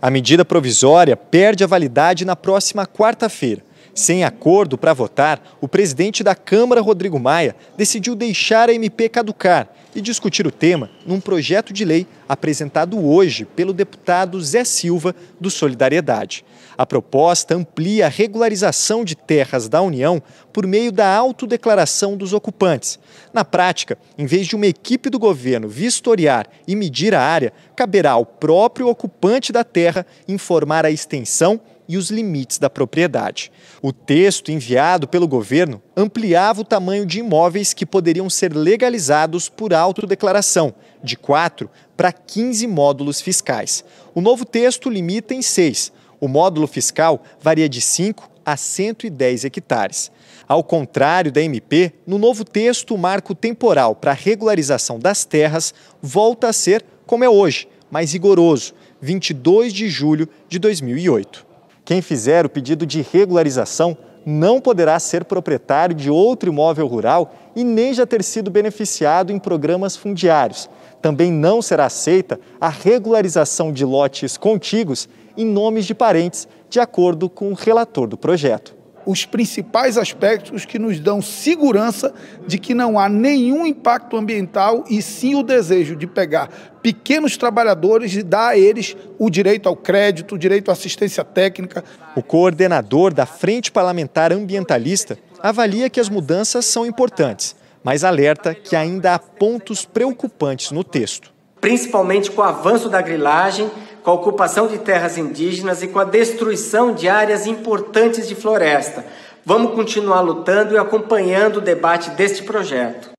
A medida provisória perde a validade na próxima quarta-feira. Sem acordo para votar, o presidente da Câmara, Rodrigo Maia, decidiu deixar a MP caducar e discutir o tema num projeto de lei apresentado hoje pelo deputado Zé Silva, do Solidariedade. A proposta amplia a regularização de terras da União por meio da autodeclaração dos ocupantes. Na prática, em vez de uma equipe do governo vistoriar e medir a área, caberá ao próprio ocupante da terra informar a extensão e os limites da propriedade. O texto enviado pelo governo ampliava o tamanho de imóveis que poderiam ser legalizados por autodeclaração, de 4 para 15 módulos fiscais. O novo texto limita em seis. O módulo fiscal varia de 5 a 110 hectares. Ao contrário da MP, no novo texto, o marco temporal para a regularização das terras volta a ser como é hoje, mais rigoroso, 22 de julho de 2008. Quem fizer o pedido de regularização não poderá ser proprietário de outro imóvel rural e nem já ter sido beneficiado em programas fundiários. Também não será aceita a regularização de lotes contíguos em nomes de parentes, de acordo com o relator do projeto os principais aspectos que nos dão segurança de que não há nenhum impacto ambiental e sim o desejo de pegar pequenos trabalhadores e dar a eles o direito ao crédito, o direito à assistência técnica. O coordenador da Frente Parlamentar Ambientalista avalia que as mudanças são importantes, mas alerta que ainda há pontos preocupantes no texto. Principalmente com o avanço da grilagem, com a ocupação de terras indígenas e com a destruição de áreas importantes de floresta. Vamos continuar lutando e acompanhando o debate deste projeto.